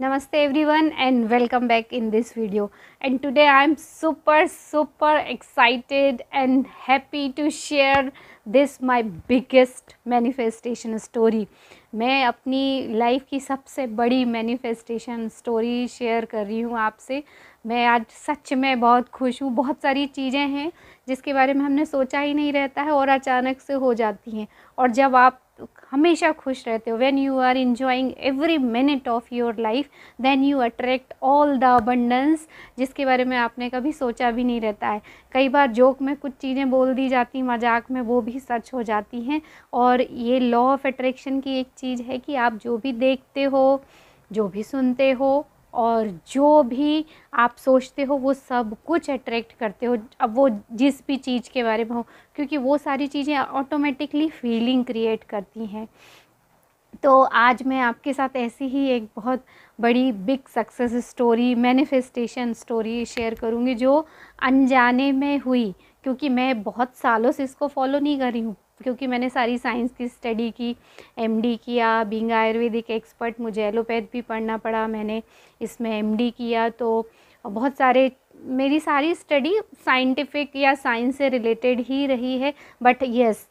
नमस्ते everyone and welcome back in this video and today I am super super excited and happy to share this my biggest manifestation story मैं अपनी life की सबसे बड़ी manifestation story share कर रही हूँ आपसे मैं आज सच में बहुत खुश हूँ बहुत सारी चीज़ें हैं जिसके बारे में हमने सोचा ही नहीं रहता है और अचानक से हो जाती हैं और जब आप हमेशा खुश रहते हो when you are enjoying every minute of your life then you attract all the abundance जिसके बारे में आपने कभी सोचा भी नहीं रहता है कई बार जोक में कुछ चीज़ें बोल दी जाती मजाक में वो भी सच हो जाती हैं और ये लॉ ऑफ अट्रैक्शन की एक चीज़ है कि आप जो भी देखते हो जो भी सुनते हो और जो भी आप सोचते हो वो सब कुछ अट्रैक्ट करते हो अब वो जिस भी चीज़ के बारे में हो क्योंकि वो सारी चीज़ें ऑटोमेटिकली फीलिंग क्रिएट करती हैं तो आज मैं आपके साथ ऐसी ही एक बहुत बड़ी big success story manifestation story share करूँगी जो अनजाने में हुई क्योंकि मैं बहुत सालों से इसको फॉलो नहीं कर रही हूँ क्योंकि मैंने सारी साइंस की स्टडी की एमडी किया बींग आयुर्वेदिक एक्सपर्ट मुझे एलोपैथ भी पढ़ना पड़ा मैंने इसमें एमडी किया तो बहुत सारे मेरी सारी स्टडी साइंटिफिक या साइंस से रिलेटेड ही रही है बट यस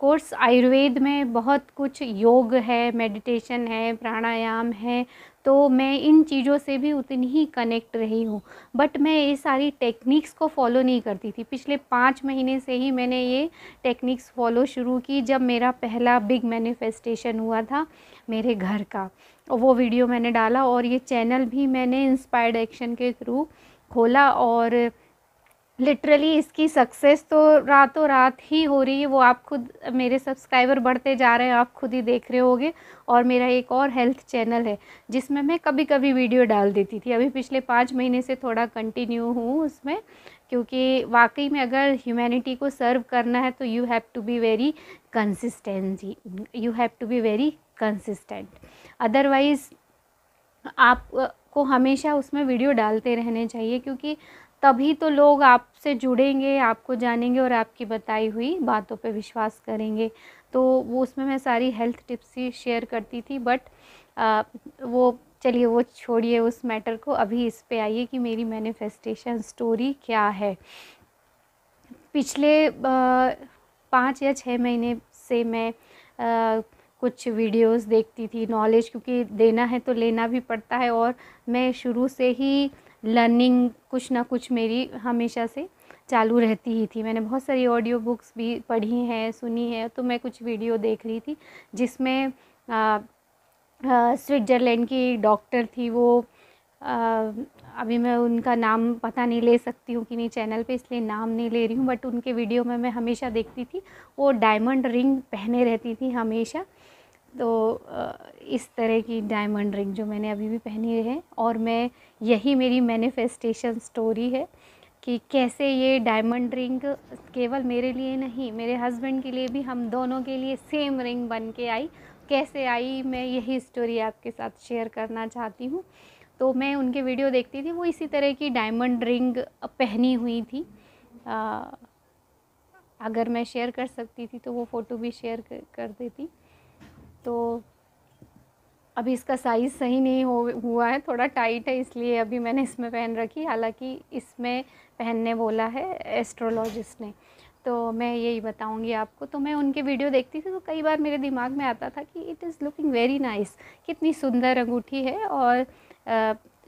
कोर्स आयुर्वेद में बहुत कुछ योग है मेडिटेशन है प्राणायाम है तो मैं इन चीज़ों से भी उतनी ही कनेक्ट रही हूँ बट मैं ये सारी टेक्निक्स को फॉलो नहीं करती थी पिछले पाँच महीने से ही मैंने ये टेक्निक्स फॉलो शुरू की जब मेरा पहला बिग मैनिफेस्टेशन हुआ था मेरे घर का वो वीडियो मैंने डाला और ये चैनल भी मैंने इंस्पायर्ड एक्शन के थ्रू खोला और लिटरली इसकी सक्सेस तो रातों रात ही हो रही है वो आप खुद मेरे सब्सक्राइबर बढ़ते जा रहे हैं आप खुद ही देख रहे होगे और मेरा एक और हेल्थ चैनल है जिसमें मैं कभी कभी वीडियो डाल देती थी अभी पिछले पाँच महीने से थोड़ा कंटिन्यू हूँ उसमें क्योंकि वाकई में अगर ह्यूमैनिटी को सर्व करना है तो you have to be very consistency you have to be very consistent otherwise आप आपको हमेशा उसमें वीडियो डालते रहने चाहिए क्योंकि तभी तो लोग आपसे जुड़ेंगे आपको जानेंगे और आपकी बताई हुई बातों पे विश्वास करेंगे तो वो उसमें मैं सारी हेल्थ टिप्स ही शेयर करती थी बट आ, वो चलिए वो छोड़िए उस मैटर को अभी इस पे आइए कि मेरी मैनिफेस्टेशन स्टोरी क्या है पिछले पाँच या छः महीने से मैं आ, कुछ वीडियोस देखती थी नॉलेज क्योंकि देना है तो लेना भी पड़ता है और मैं शुरू से ही लर्निंग कुछ ना कुछ मेरी हमेशा से चालू रहती ही थी मैंने बहुत सारी ऑडियो बुक्स भी पढ़ी हैं सुनी है तो मैं कुछ वीडियो देख रही थी जिसमें स्विट्ज़रलैंड की डॉक्टर थी वो आ, अभी मैं उनका नाम पता नहीं ले सकती हूँ कि नहीं चैनल पे इसलिए नाम नहीं ले रही हूँ बट उनके वीडियो में मैं हमेशा देखती थी वो डायमंड रिंग पहने रहती थी हमेशा तो इस तरह की डायमंड रिंग जो मैंने अभी भी पहनी है और मैं यही मेरी मैनिफेस्टेशन स्टोरी है कि कैसे ये डायमंड रिंग केवल मेरे लिए नहीं मेरे हस्बैंड के लिए भी हम दोनों के लिए सेम रिंग बन के आई कैसे आई मैं यही स्टोरी आपके साथ शेयर करना चाहती हूँ तो मैं उनके वीडियो देखती थी वो इसी तरह की डायमंड रिंग पहनी हुई थी आ, अगर मैं शेयर कर सकती थी तो वो फ़ोटो भी शेयर कर, कर देती तो अभी इसका साइज़ सही नहीं हो हुआ है थोड़ा टाइट है इसलिए अभी मैंने इसमें पहन रखी हालांकि इसमें पहनने बोला है एस्ट्रोलॉजिस्ट ने तो मैं यही बताऊंगी आपको तो मैं उनके वीडियो देखती थी तो कई बार मेरे दिमाग में आता था कि it is looking very nice कितनी सुंदर अंगूठी है और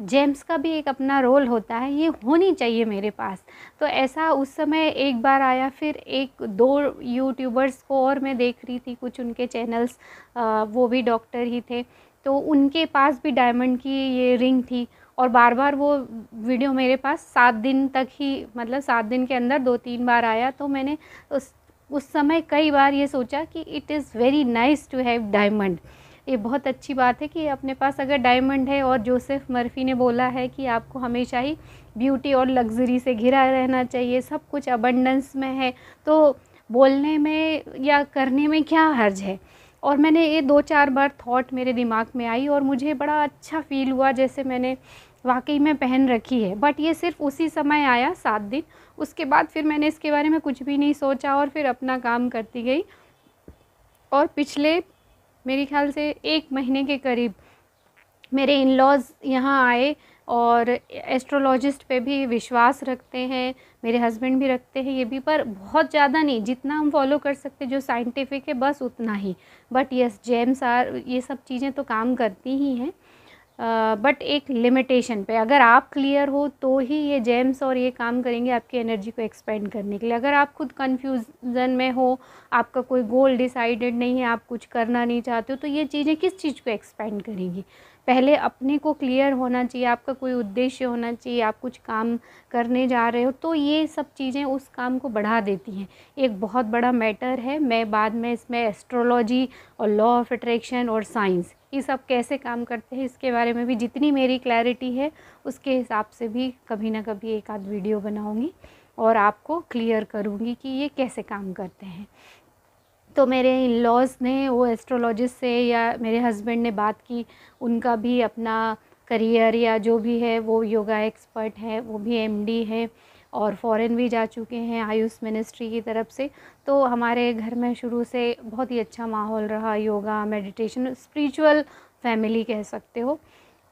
जेम्स का भी एक अपना रोल होता है ये होनी चाहिए मेरे पास तो ऐसा उस समय एक बार आया फिर एक दो यूट्यूबर्स को और मैं देख रही थी कुछ उनके चैनल्स वो भी डॉक्टर ही थे तो उनके पास भी डायमंड की ये रिंग थी और बार बार वो वीडियो मेरे पास सात दिन तक ही मतलब सात दिन के अंदर दो तीन बार आया तो मैंने उस उस समय कई बार ये सोचा कि it is very nice to have diamond ये बहुत अच्छी बात है कि अपने पास अगर डायमंड है और जोसेफ मर्फी ने बोला है कि आपको हमेशा ही ब्यूटी और लग्जरी से घिरा रहना चाहिए सब कुछ अबंडेंस में है तो बोलने में या करने में क्या हर्ज है और मैंने ये दो चार बार थॉट मेरे दिमाग में आई और मुझे बड़ा अच्छा फील हुआ जैसे मैंने वाकई में पहन रखी है बट ये सिर्फ उसी समय आया सात दिन उसके बाद फिर मैंने इसके बारे में कुछ भी नहीं सोचा और फिर अपना काम करती गई और पिछले मेरे ख्याल से एक महीने के करीब मेरे इन लॉज़ यहाँ आए और एस्ट्रोलॉजिस्ट पे भी विश्वास रखते हैं मेरे हस्बैंड भी रखते हैं ये भी पर बहुत ज़्यादा नहीं जितना हम फॉलो कर सकते जो साइंटिफिक है बस उतना ही बट यस जेम्स आर ये सब चीज़ें तो काम करती ही हैं बट एक लिमिटेशन पे अगर आप क्लियर हो तो ही ये जेम्स और ये काम करेंगे आपकी एनर्जी को एक्सपेंड करने के लिए अगर आप खुद कन्फ्यूज़न में हो आपका कोई गोल डिसाइडेड नहीं है आप कुछ करना नहीं चाहते हो तो ये चीज़ें किस चीज़ को एक्सपेंड करेंगी पहले अपने को क्लियर होना चाहिए आपका कोई उद्देश्य होना चाहिए आप कुछ काम करने जा रहे हो तो ये सब चीज़ें उस काम को बढ़ा देती हैं एक बहुत बड़ा मैटर है मैं बाद में इसमें एस्ट्रोलॉजी और लॉ ऑफ अट्रैक्शन और साइंस ये सब कैसे काम करते हैं इसके बारे में भी जितनी मेरी क्लैरिटी है उसके हिसाब से भी कभी ना कभी एक आध वीडियो बनाऊँगी और आपको क्लियर करूँगी कि ये कैसे काम करते हैं तो मेरे इन लॉज़ ने वो एस्ट्रोलॉजिस्ट से या मेरे हस्बैंड ने बात की उनका भी अपना करियर या जो भी है वो योगा एक्सपर्ट है वो भी एमडी है और फॉरेन भी जा चुके हैं आयुष मिनिस्ट्री की तरफ से तो हमारे घर में शुरू से बहुत ही अच्छा माहौल रहा योगा मेडिटेशन स्पिरिचुअल फैमिली कह सकते हो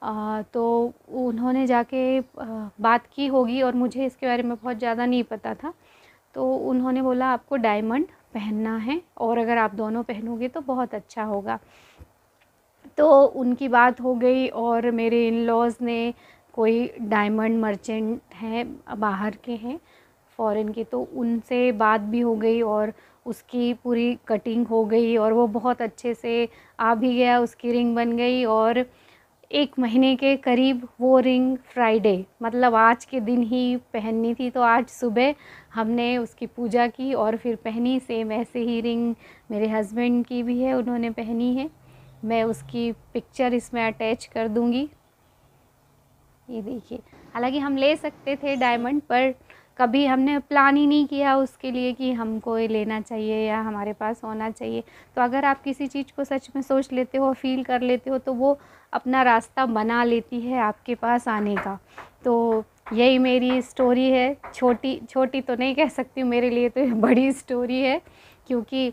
आ, तो उन्होंने जाके बात की होगी और मुझे इसके बारे में बहुत ज़्यादा नहीं पता था तो उन्होंने बोला आपको डायमंड पहनना है और अगर आप दोनों पहनोगे तो बहुत अच्छा होगा तो उनकी बात हो गई और मेरे इन लॉज़ ने कोई डायमंड मर्चेंट हैं बाहर के हैं फॉरेन के तो उनसे बात भी हो गई और उसकी पूरी कटिंग हो गई और वो बहुत अच्छे से आ भी गया उसकी रिंग बन गई और एक महीने के करीब वो रिंग फ्राइडे मतलब आज के दिन ही पहननी थी तो आज सुबह हमने उसकी पूजा की और फिर पहनी सेम ऐसे ही रिंग मेरे हस्बैंड की भी है उन्होंने पहनी है मैं उसकी पिक्चर इसमें अटैच कर दूंगी ये देखिए हालांकि हम ले सकते थे डायमंड पर कभी हमने प्लान ही नहीं किया उसके लिए कि हमको ये लेना चाहिए या हमारे पास होना चाहिए तो अगर आप किसी चीज़ को सच में सोच लेते हो फील कर लेते हो तो वो अपना रास्ता बना लेती है आपके पास आने का तो यही मेरी स्टोरी है छोटी छोटी तो नहीं कह सकती मेरे लिए तो ये बड़ी स्टोरी है क्योंकि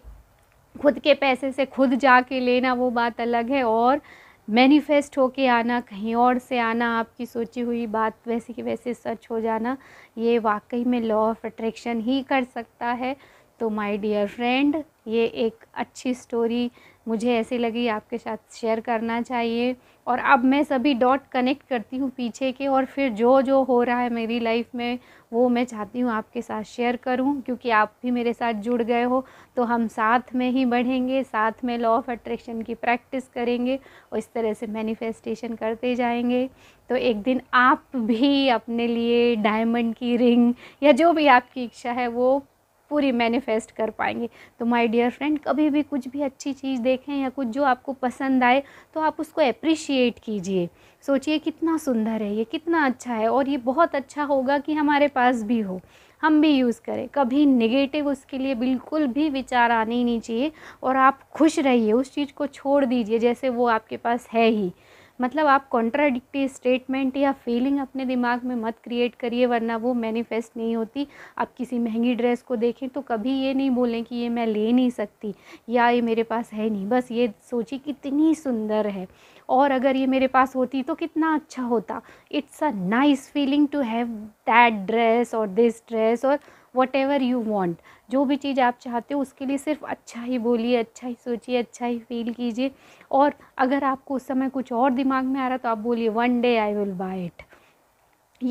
खुद के पैसे से खुद जा के लेना वो बात अलग है और मैनिफेस्ट होके आना कहीं और से आना आपकी सोची हुई बात वैसे की वैसे सच हो जाना ये वाकई में लॉ ऑफ अट्रैक्शन ही कर सकता है तो माय डियर फ्रेंड ये एक अच्छी स्टोरी मुझे ऐसी लगी आपके साथ शेयर करना चाहिए और अब मैं सभी डॉट कनेक्ट करती हूँ पीछे के और फिर जो जो हो रहा है मेरी लाइफ में वो मैं चाहती हूँ आपके साथ शेयर करूँ क्योंकि आप भी मेरे साथ जुड़ गए हो तो हम साथ में ही बढ़ेंगे साथ में लॉ ऑफ अट्रैक्शन की प्रैक्टिस करेंगे और इस तरह से मैनिफेस्टेशन करते जाएंगे तो एक दिन आप भी अपने लिए डायमंड की रिंग या जो भी आपकी इच्छा है वो पूरी मैनिफेस्ट कर पाएंगे तो माय डियर फ्रेंड कभी भी कुछ भी अच्छी चीज़ देखें या कुछ जो आपको पसंद आए तो आप उसको अप्रिशिएट कीजिए सोचिए कितना सुंदर है ये कितना अच्छा है और ये बहुत अच्छा होगा कि हमारे पास भी हो हम भी यूज़ करें कभी नेगेटिव उसके लिए बिल्कुल भी विचार आने ही नहीं चाहिए और आप खुश रहिए उस चीज़ को छोड़ दीजिए जैसे वो आपके पास है ही मतलब आप कॉन्ट्राडिक्टी स्टेटमेंट या फीलिंग अपने दिमाग में मत क्रिएट करिए वरना वो मैनिफेस्ट नहीं होती आप किसी महंगी ड्रेस को देखें तो कभी ये नहीं बोलें कि ये मैं ले नहीं सकती या ये मेरे पास है नहीं बस ये सोचिए कितनी सुंदर है और अगर ये मेरे पास होती तो कितना अच्छा होता it's a nice feeling to have that dress और दिस ड्रेस और वट एवर यू वॉन्ट जो भी चीज़ आप चाहते हो उसके लिए सिर्फ अच्छा ही बोलिए अच्छा ही सोचिए अच्छा ही फील कीजिए और अगर आपको उस समय कुछ और दिमाग में आ रहा तो आप बोलिए one day I will buy it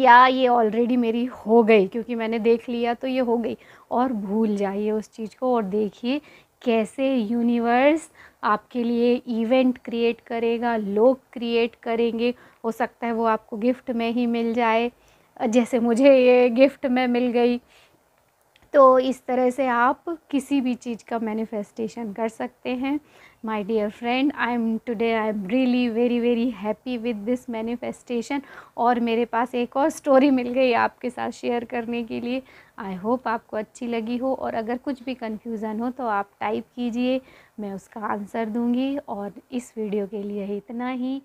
या ये ऑलरेडी मेरी हो गई क्योंकि मैंने देख लिया तो ये हो गई और भूल जाइए उस चीज़ को और देखिए कैसे यूनिवर्स आपके लिए इवेंट क्रिएट करेगा लोग क्रिएट करेंगे हो सकता है वो आपको गिफ्ट में ही मिल जाए जैसे मुझे ये गिफ्ट में मिल गई तो इस तरह से आप किसी भी चीज़ का मैनिफेस्टेशन कर सकते हैं my dear friend I am today I am really very very happy with this manifestation और मेरे पास एक और स्टोरी मिल गई आपके साथ शेयर करने के लिए आई होप आपको अच्छी लगी हो और अगर कुछ भी कन्फ्यूज़न हो तो आप टाइप कीजिए मैं उसका आंसर दूंगी और इस वीडियो के लिए इतना ही